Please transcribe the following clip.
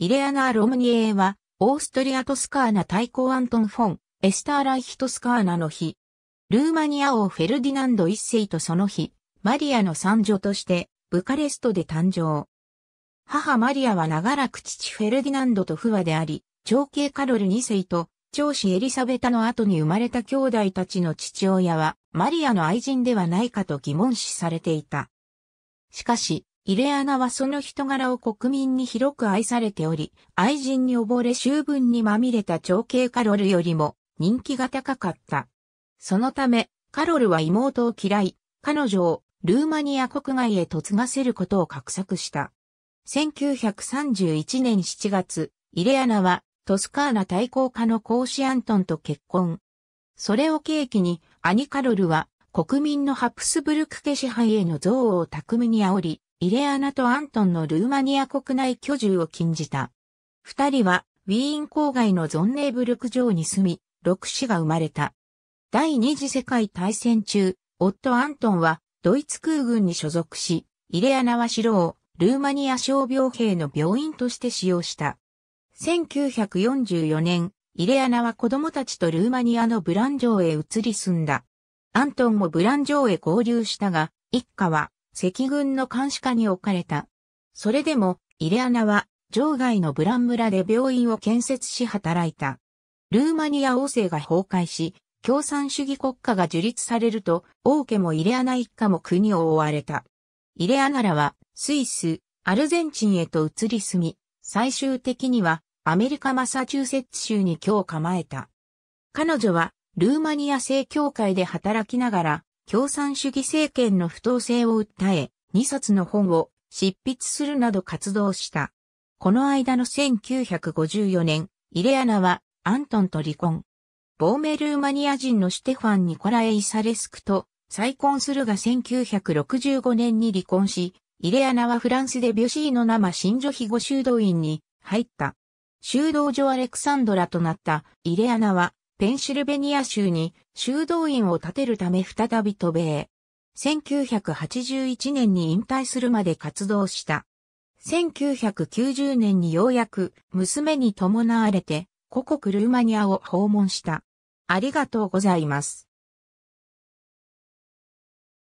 イレアナロムニエーは、オーストリア・トスカーナ対抗アントン・フォン、エスター・ライヒ・トスカーナの日。ルーマニア王フェルディナンド一世とその日、マリアの三女として、ブカレストで誕生。母マリアは長らく父フェルディナンドと不和であり、長兄カロル二世と、長子エリサベタの後に生まれた兄弟たちの父親は、マリアの愛人ではないかと疑問視されていた。しかし、イレアナはその人柄を国民に広く愛されており、愛人に溺れ終分にまみれた長兄カロルよりも人気が高かった。そのため、カロルは妹を嫌い、彼女をルーマニア国外へ嫁がせることを画策した。1931年7月、イレアナはトスカーナ対抗家のコーシアントンと結婚。それを契機に、兄カロルは国民のハプスブルク家支配への憎悪を巧みに煽り、イレアナとアントンのルーマニア国内居住を禁じた。二人はウィーン郊外のゾンネーブルク城に住み、六子が生まれた。第二次世界大戦中、夫アントンはドイツ空軍に所属し、イレアナは城をルーマニア傷病兵の病院として使用した。1944年、イレアナは子供たちとルーマニアのブラン城へ移り住んだ。アントンもブラン城へ合流したが、一家は赤軍の監視下に置かれた。それでも、イレアナは、場外のブラン村で病院を建設し働いた。ルーマニア王政が崩壊し、共産主義国家が樹立されると、王家もイレアナ一家も国を追われた。イレアナらは、スイス、アルゼンチンへと移り住み、最終的には、アメリカマサチューセッツ州に今日構えた。彼女は、ルーマニア正教会で働きながら、共産主義政権の不当性を訴え、2冊の本を執筆するなど活動した。この間の1954年、イレアナはアントンと離婚。亡命ルーマニア人のシュテファン・ニコラエ・イサレスクと再婚するが1965年に離婚し、イレアナはフランスでビュシーの生新女庇護修道院に入った。修道女アレクサンドラとなったイレアナはペンシルベニア州に修道院を建てるため再び渡米。1981年に引退するまで活動した。1990年にようやく娘に伴われて、故国ルーマニアを訪問した。ありがとうございます。